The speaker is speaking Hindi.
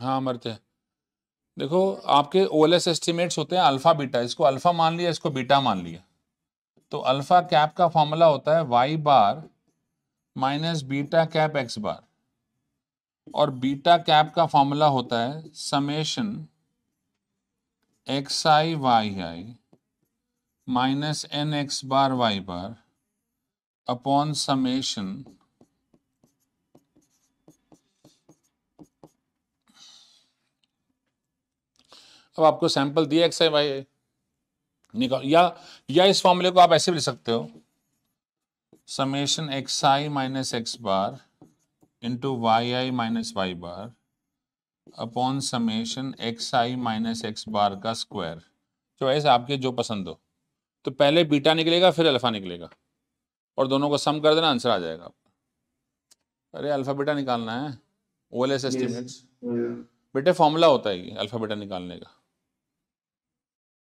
हाँ मरते हैं देखो आपके ओ एल एस एस्टिमेट्स होते हैं अल्फ़ा बीटा इसको अल्फ़ा मान लिया इसको बीटा मान लिया तो अल्फ़ा कैप का फॉर्मूला होता है Y bar minus beta cap X bar और बीटा कैप का फॉर्मूला होता है summation X I Y I minus N X bar Y bar upon summation अब आपको सैंपल दिया एक्स आई वाई आई निकाल या या इस फॉर्मूले को आप ऐसे भी लिख सकते हो summation X I minus X bar into Y I minus Y bar upon summation X I minus X bar का तो स्क्वायर चॉइस आपके जो पसंद हो तो पहले बीटा निकलेगा फिर अल्फ़ा निकलेगा और दोनों को सम कर देना आंसर आ जाएगा आपका अरे अल्फ़ा बीटा निकालना है O L S estimates beta formula होता है ये अल्फ़ाबेटा निकालने का